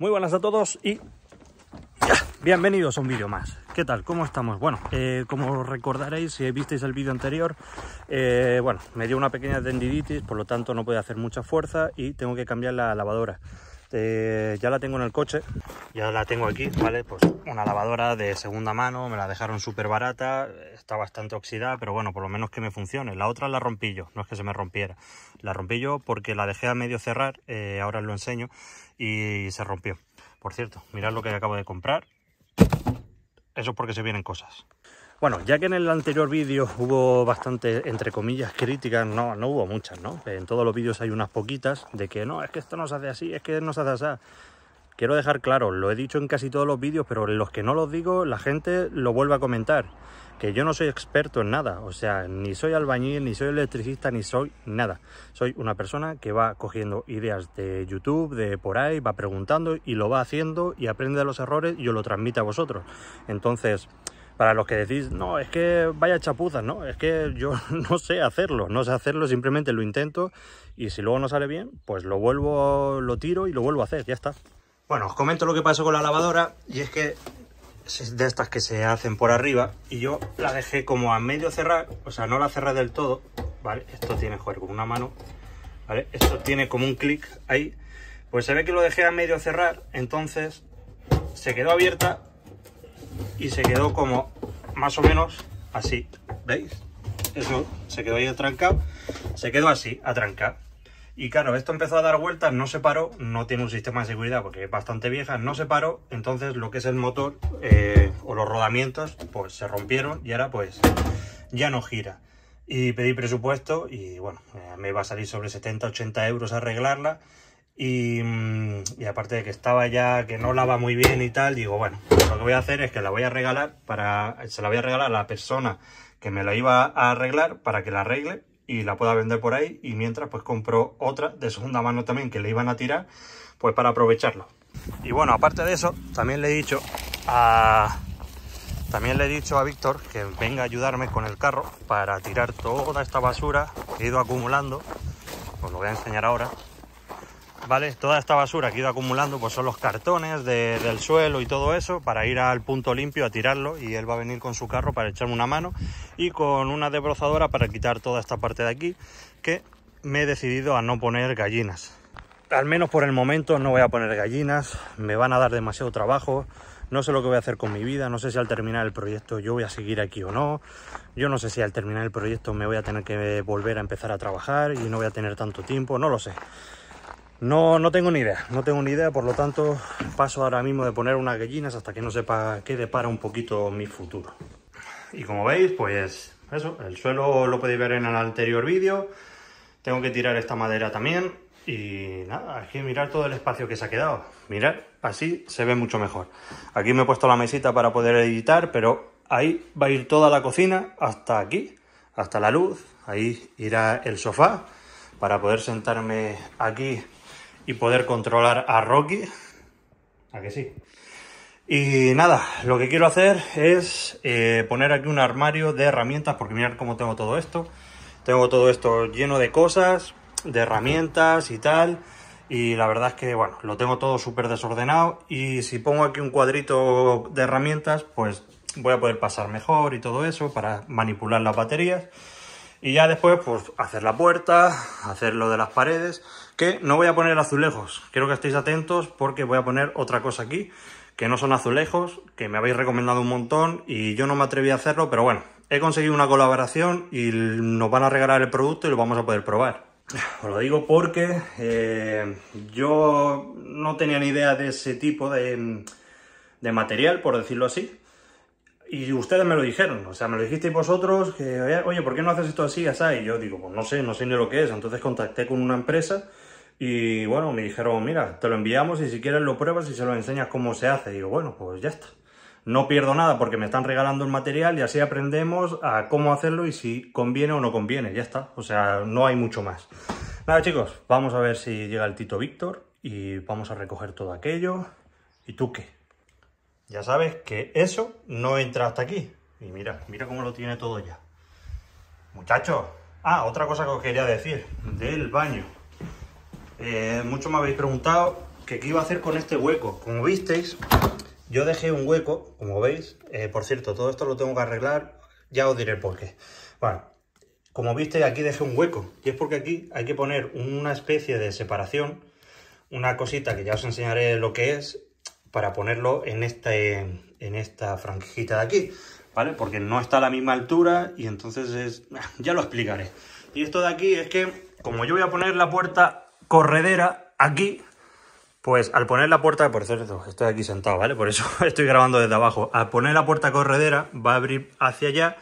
Muy buenas a todos y bienvenidos a un vídeo más. ¿Qué tal? ¿Cómo estamos? Bueno, eh, como recordaréis, si visteis el vídeo anterior, eh, bueno, me dio una pequeña tendiditis, por lo tanto no puede hacer mucha fuerza y tengo que cambiar la lavadora. Eh, ya la tengo en el coche, ya la tengo aquí, ¿vale? Pues una lavadora de segunda mano, me la dejaron súper barata, está bastante oxidada, pero bueno, por lo menos que me funcione. La otra la rompí yo, no es que se me rompiera. La rompí yo porque la dejé a medio cerrar, eh, ahora os lo enseño, y se rompió. Por cierto, mirad lo que acabo de comprar. Eso es porque se vienen cosas. Bueno, ya que en el anterior vídeo hubo bastante, entre comillas, críticas, no, no hubo muchas, ¿no? En todos los vídeos hay unas poquitas de que no, es que esto no se hace así, es que no se hace así. Quiero dejar claro, lo he dicho en casi todos los vídeos, pero en los que no los digo, la gente lo vuelve a comentar. Que yo no soy experto en nada, o sea, ni soy albañil, ni soy electricista, ni soy nada. Soy una persona que va cogiendo ideas de YouTube, de por ahí, va preguntando y lo va haciendo y aprende de los errores y os lo transmite a vosotros. Entonces, para los que decís, no, es que vaya chapuzas, ¿no? Es que yo no sé hacerlo, no sé hacerlo, simplemente lo intento y si luego no sale bien, pues lo vuelvo, lo tiro y lo vuelvo a hacer, ya está. Bueno, os comento lo que pasó con la lavadora y es que es de estas que se hacen por arriba y yo la dejé como a medio cerrar, o sea, no la cerré del todo, ¿vale? Esto tiene, joder, con una mano, ¿vale? Esto tiene como un clic ahí, pues se ve que lo dejé a medio cerrar, entonces se quedó abierta y se quedó como más o menos así, ¿veis? Eso se quedó ahí atrancado, se quedó así, atrancado. Y claro, esto empezó a dar vueltas, no se paró, no tiene un sistema de seguridad porque es bastante vieja, no se paró, entonces lo que es el motor eh, o los rodamientos pues se rompieron y ahora pues ya no gira. Y pedí presupuesto y bueno, eh, me va a salir sobre 70-80 euros arreglarla Mm, y, aparte de que estaba ya, que no lava muy bien y tal, digo, bueno, lo que voy a hacer es que la voy a regalar para, se la voy a regalar a la persona que me la iba a arreglar para que la arregle y la pueda vender por ahí y mientras pues compro otra de segunda mano también que le iban a tirar pues para aprovecharlo. Y bueno, aparte de eso, también le he dicho a... También le he dicho a Víctor que venga a ayudarme con el carro para tirar toda esta basura que he ido acumulando. Os lo voy a enseñar ahora. Toda esta basura que he ido acumulando pues son los cartones del suelo y todo eso para ir al punto limpio a tirarlo y él va a venir con su carro para echarme una mano y con una desbrozadora para quitar toda esta parte de aquí que me he decidido a no poner gallinas. Al menos por el momento no voy a poner gallinas, me van a dar demasiado trabajo, no sé lo que voy a hacer con mi vida, no sé si al terminar el proyecto yo voy a seguir aquí o no, yo no sé si al terminar el proyecto me voy a tener que volver a empezar a trabajar y no voy a tener tanto tiempo, no lo sé. No, no tengo ni idea, no tengo ni idea, por lo tanto paso ahora mismo de poner unas gallinas hasta que no sepa qué depara un poquito mi futuro. Y como veis, pues eso, el suelo lo podéis ver en el anterior vídeo, tengo que tirar esta madera también y nada, hay que mirar todo el espacio que se ha quedado. Mirad, así se ve mucho mejor. Aquí me he puesto la mesita para poder editar, pero ahí va a ir toda la cocina hasta aquí, hasta la luz, ahí irá el sofá para poder sentarme aquí y poder controlar a Rocky. ¿A que sí? Y nada, lo que quiero hacer es eh, poner aquí un armario de herramientas, porque mirad cómo tengo todo esto. Tengo todo esto lleno de cosas, de herramientas y tal. Y la verdad es que, bueno, lo tengo todo súper desordenado. Y si pongo aquí un cuadrito de herramientas, pues voy a poder pasar mejor y todo eso para manipular las baterías. Y ya después, pues hacer la puerta, hacer lo de las paredes, que no voy a poner azulejos. Quiero que estéis atentos porque voy a poner otra cosa aquí, que no son azulejos, que me habéis recomendado un montón y yo no me atreví a hacerlo, pero bueno, he conseguido una colaboración y nos van a regalar el producto y lo vamos a poder probar. Os lo digo porque eh, yo no tenía ni idea de ese tipo de material, por decirlo así. Y ustedes me lo dijeron, o sea, me lo dijisteis vosotros, que, oye, ¿por qué no haces esto así, Y yo digo, pues no sé, no sé ni lo que es. Entonces contacté con una empresa y, bueno, me dijeron, mira, te lo enviamos y si quieres lo pruebas y se lo enseñas cómo se hace. Y digo, bueno, pues ya está. No pierdo nada porque me están regalando el material y así aprendemos a cómo hacerlo y si conviene o no conviene, ya está. O sea, no hay mucho más. Nada, chicos, vamos a ver si llega el Tito Víctor y vamos a recoger todo aquello. ¿Y tú qué? Ya sabes que eso no entra hasta aquí. Y mira, mira cómo lo tiene todo ya. Muchachos, ah, otra cosa que os quería decir, del baño. Eh, muchos me habéis preguntado qué iba a hacer con este hueco. Como visteis, yo dejé un hueco, como veis. Eh, por cierto, todo esto lo tengo que arreglar, ya os diré por qué. Bueno, como visteis, aquí dejé un hueco. Y es porque aquí hay que poner una especie de separación, una cosita que ya os enseñaré lo que es, para ponerlo en, este, en esta franjita de aquí, ¿vale? Porque no está a la misma altura y entonces es... ya lo explicaré. Y esto de aquí es que, como yo voy a poner la puerta corredera aquí, pues al poner la puerta, por cierto, estoy aquí sentado, ¿vale? Por eso estoy grabando desde abajo. Al poner la puerta corredera va a abrir hacia allá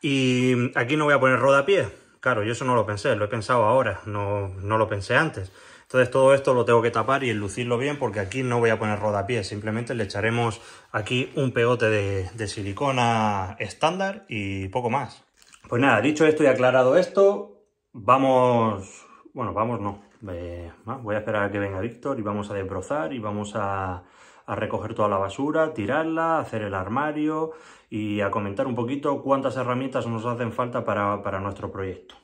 y aquí no voy a poner rodapié. Claro, yo eso no lo pensé, lo he pensado ahora, no, no lo pensé antes. Entonces todo esto lo tengo que tapar y enlucirlo bien porque aquí no voy a poner rodapié simplemente le echaremos aquí un pegote de, silicona estándar y poco más. Pues nada, dicho esto y aclarado esto, vamos... Bueno, vamos no. Eh, voy a esperar a que venga Víctor y vamos a desbrozar y vamos a, recoger toda la basura, tirarla, hacer el armario y a comentar un poquito cuántas herramientas nos hacen falta para nuestro proyecto.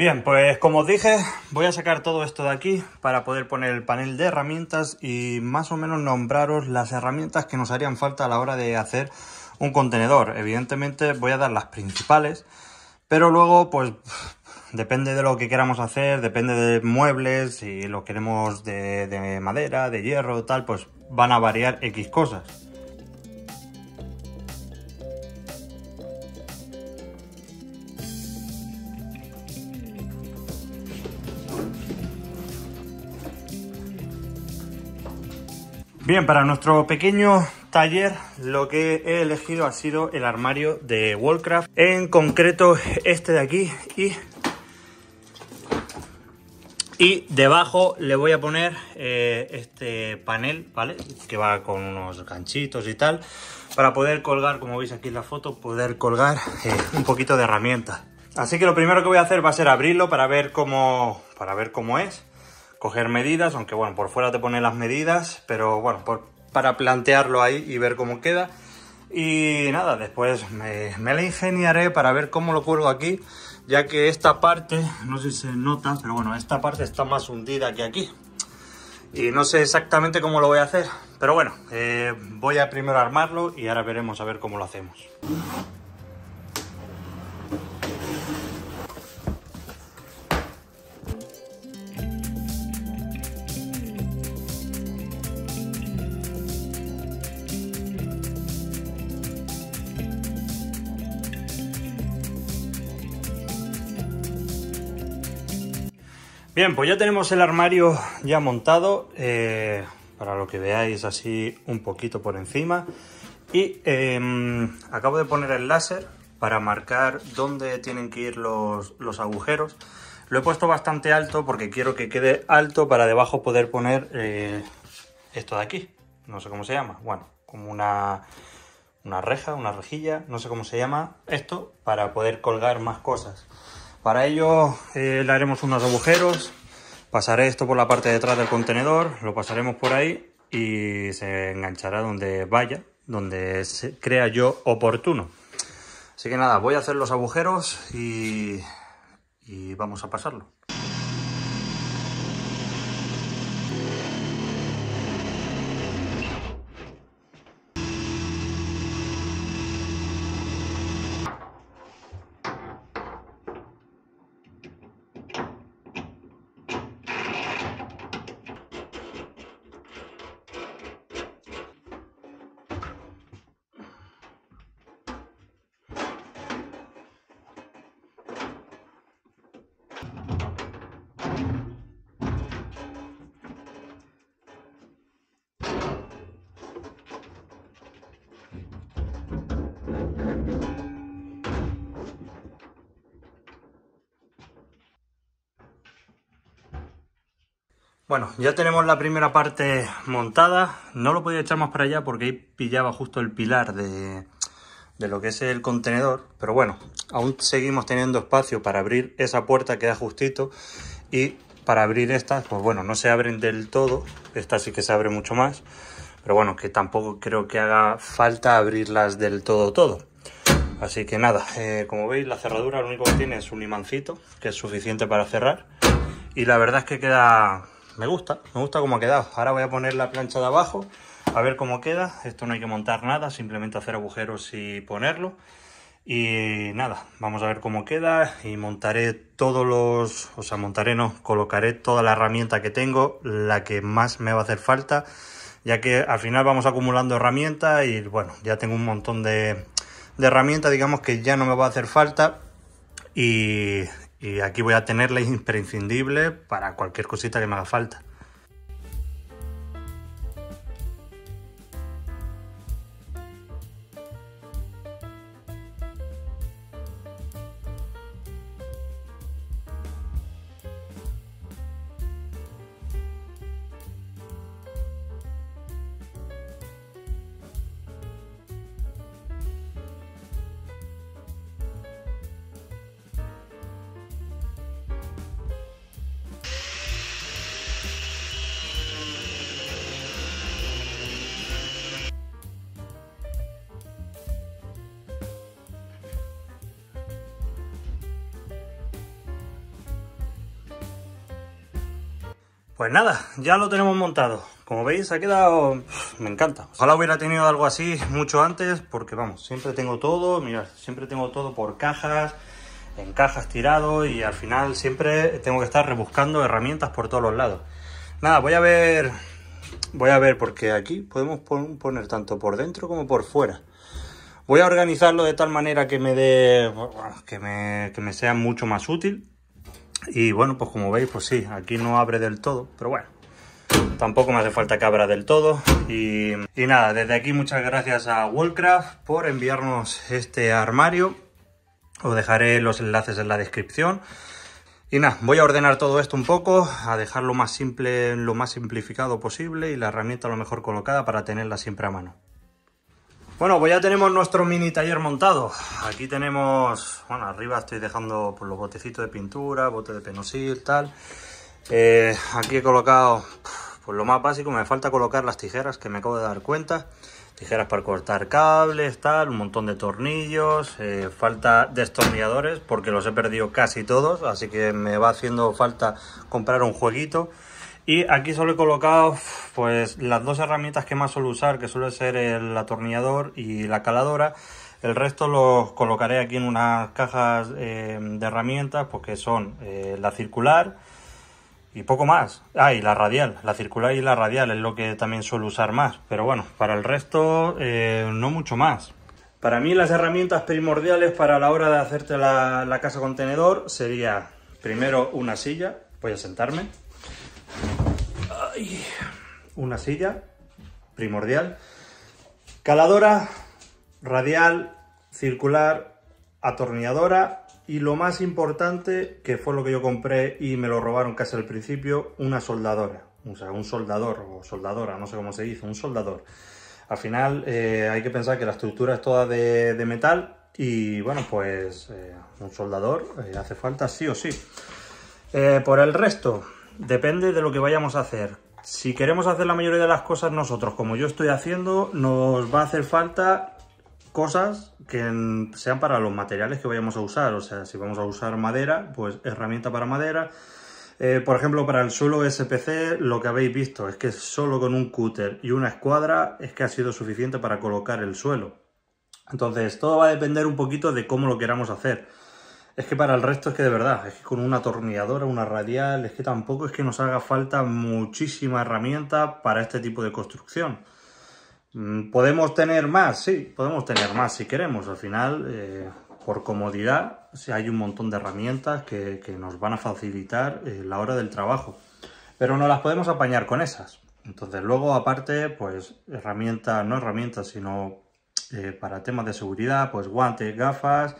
Bien, pues como os dije, voy a sacar todo esto de aquí para poder poner el panel de herramientas y más o menos nombraros las herramientas que nos harían falta a la hora de hacer un contenedor. Evidentemente voy a dar las principales, pero luego pues depende de lo que queramos hacer, depende de muebles, si lo queremos de, de madera, de hierro, tal, pues van a variar X cosas. Bien, para nuestro pequeño taller lo que he elegido ha sido el armario de Warcraft, en concreto este de aquí y, y debajo le voy a poner eh, este panel, ¿vale? Que va con unos ganchitos y tal, para poder colgar, como veis aquí en la foto, poder colgar eh, un poquito de herramientas. Así que lo primero que voy a hacer va a ser abrirlo para ver cómo, para ver cómo es coger medidas, aunque bueno, por fuera te pone las medidas, pero bueno, para plantearlo ahí y ver cómo queda. Y nada, después me, me la ingeniaré para ver cómo lo cuelgo aquí, ya que esta parte, no sé si se nota, pero bueno, esta parte está más hundida que aquí. Y no sé exactamente cómo lo voy a hacer, pero bueno, eh, voy a primero armarlo y ahora veremos a ver cómo lo hacemos. Bien, pues ya tenemos el armario ya montado, eh, para lo que veáis así un poquito por encima. Y em, acabo de poner el láser para marcar dónde tienen que ir los, agujeros. Lo he puesto bastante alto porque quiero que quede alto para debajo poder poner eh, esto de aquí. No sé cómo se llama. Bueno, como una reja, una rejilla, no sé cómo se llama esto, para poder colgar más cosas. Para ello eh, le haremos unos agujeros, pasaré esto por la parte de atrás del contenedor, lo pasaremos por ahí y se enganchará donde vaya, donde se crea yo oportuno. Así que nada, voy a hacer los agujeros y vamos a pasarlo. Bueno, ya tenemos la primera parte montada. No lo podía echar más para allá porque ahí pillaba justo el pilar de, de lo que es el contenedor. Pero bueno, aún seguimos teniendo espacio para abrir esa puerta que da justito. Y para abrir estas, pues bueno, no se abren del todo. Esta sí que se abre mucho más. Pero bueno, que tampoco creo que haga falta abrirlas del todo todo. Así que nada, eh, como veis la cerradura lo único que tiene es un imancito, que es suficiente para cerrar. Y la verdad es que queda me gusta, me gusta cómo ha quedado. Ahora voy a poner la plancha de abajo, a ver cómo queda. Esto no hay que montar nada, simplemente hacer agujeros y ponerlo. Y nada, vamos a ver cómo queda y montaré todos los, o sea, montaré no, colocaré toda la herramienta que tengo, la que más me va a hacer falta, ya que al final vamos acumulando herramientas y bueno, ya tengo un montón de, herramientas, digamos que ya no me va a hacer falta y, y aquí voy a tener la imprescindible para cualquier cosita que me haga falta. Pues nada, ya lo tenemos montado. Como veis, ha quedado... Me encanta. Ojalá hubiera tenido algo así mucho antes, porque vamos, siempre tengo todo, mirad, siempre tengo todo por cajas, en cajas tirado, y al final siempre tengo que estar rebuscando herramientas por todos los lados. Nada, voy a ver... Voy a ver, porque aquí podemos poner tanto por dentro como por fuera. Voy a organizarlo de tal manera que me dé... Que me, que me sea mucho más útil y bueno, pues como veis, pues sí, aquí no abre del todo, pero bueno, tampoco me hace falta que abra del todo. Y, nada, desde aquí muchas gracias a Worldcraft por enviarnos este armario. Os dejaré los enlaces en la descripción. Y nada, voy a ordenar todo esto un poco, a dejarlo más simple, lo más simplificado posible y la herramienta lo mejor colocada para tenerla siempre a mano. Bueno, pues ya tenemos nuestro mini taller montado. Aquí tenemos, bueno, arriba estoy dejando por pues, los botecitos de pintura, bote de penosil, tal. Eh, aquí he colocado pues, lo más básico, me falta colocar las tijeras que me acabo de dar cuenta. Tijeras para cortar cables, tal, un montón de tornillos, eh, falta destornilladores porque los he perdido casi todos, así que me va haciendo falta comprar un jueguito. Y aquí solo he colocado pues las dos herramientas que más suelo usar, que suele ser el atornillador y la caladora. El resto los colocaré aquí en unas cajas eh, de herramientas, porque que son eh, la circular y poco más. Ah, y la radial. La circular y la radial es lo que también suelo usar más. Pero bueno, para el resto eh, no mucho más. Para mí las herramientas primordiales para la hora de hacerte la, la casa contenedor sería primero una silla, voy a sentarme una silla, primordial. Caladora, radial, circular, atornilladora y lo más importante, que fue lo que yo compré y me lo robaron casi al principio, una soldadora. O sea, un soldador o soldadora, no sé cómo se dice, un soldador. Al final eh, hay que pensar que la estructura es toda de, metal y bueno, pues eh, un soldador eh, hace falta sí o sí. por el resto, depende de lo que vayamos a hacer si queremos hacer la mayoría de las cosas nosotros, como yo estoy haciendo, nos va a hacer falta cosas que sean para los materiales que vayamos a usar. O sea, si vamos a usar madera, pues herramienta para madera. Eh, por ejemplo, para el suelo SPC, lo que habéis visto es que solo con un cúter y una escuadra es que ha sido suficiente para colocar el suelo. Entonces, todo va a depender un poquito de cómo lo queramos hacer. Es que para el resto es que de verdad, es que con una atornilladora, una radial, es que tampoco es que nos haga falta muchísima herramienta para este tipo de construcción. Mm, ¿Podemos tener más? Sí, podemos tener más si queremos. Al final, eh, por comodidad, hay un montón de herramientas que, nos van a facilitar eh, la hora del trabajo. Pero no las podemos apañar con esas. Entonces luego, aparte, pues herramientas, no herramientas, sino eh, para temas de seguridad, pues guantes, gafas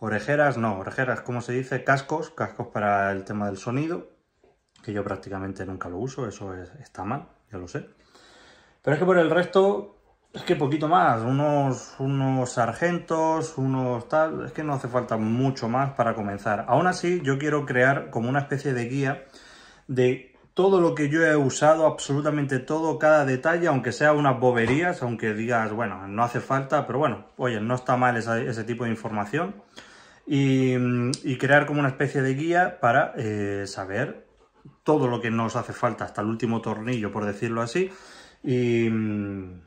Orejeras, no, orejeras, ¿cómo se dice? Cascos, cascos para el tema del sonido, que yo prácticamente nunca lo uso, eso está mal, ya lo sé. Pero es que por el resto, es que poquito más, unos, unos sargentos, unos tal, es que no hace falta mucho más para comenzar. Aún así, yo quiero crear como una especie de guía de todo lo que yo he usado, absolutamente todo, cada detalle, aunque sea unas boberías, aunque digas, bueno, no hace falta, pero bueno, oye, no está mal ese tipo de información y, crear como una especie de guía para eh, saber todo lo que nos hace falta hasta el último tornillo, por decirlo así. Y, no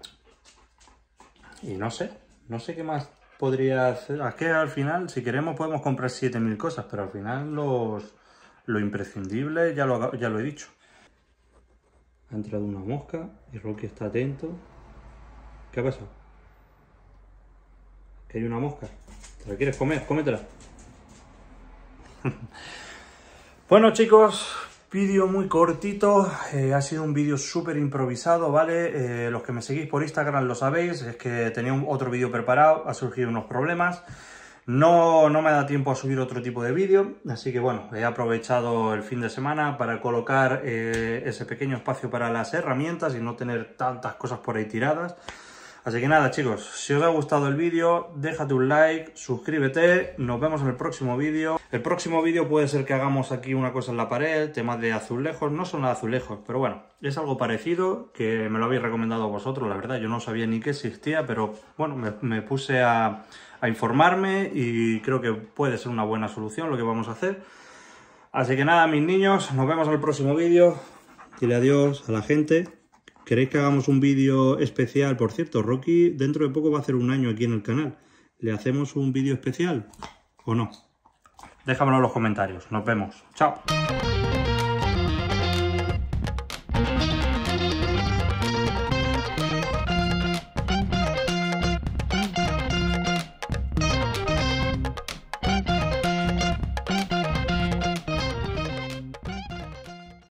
sé, no sé qué más podría hacer. Aquí que al final, si queremos, podemos comprar 7.000 cosas, pero al final los, lo imprescindible ya lo, ya lo he dicho. Ha entrado una mosca y Rocky está atento. ¿Qué ha pasado? ¿Que hay una mosca? ¿Te la quieres comer? Cómetela. bueno chicos, vídeo muy cortito, eh, ha sido un vídeo súper improvisado, ¿vale? Eh, los que me seguís por Instagram lo sabéis, es que tenía otro vídeo preparado, ha surgido unos problemas. No, me da tiempo a subir otro tipo de vídeo, así que bueno, he aprovechado el fin de semana para colocar eh, ese pequeño espacio para las herramientas y no tener tantas cosas por ahí tiradas. Así que nada chicos, si os ha gustado el vídeo, déjate un like, suscríbete, nos vemos en el próximo vídeo. El próximo vídeo puede ser que hagamos aquí una cosa en la pared, temas de azulejos, no son azulejos, pero bueno, es algo parecido que me lo habéis recomendado vosotros, la verdad, yo no sabía ni que existía, pero bueno, me, puse a informarme y creo que puede ser una buena solución lo que vamos a hacer. Así que nada, mis niños, nos vemos en el próximo vídeo. Dile adiós a la gente. ¿Queréis que hagamos un vídeo especial? Por cierto, Rocky dentro de poco va a hacer un año aquí en el canal. ¿Le hacemos un vídeo especial o no? Déjamelo en los comentarios. Nos vemos. Chao.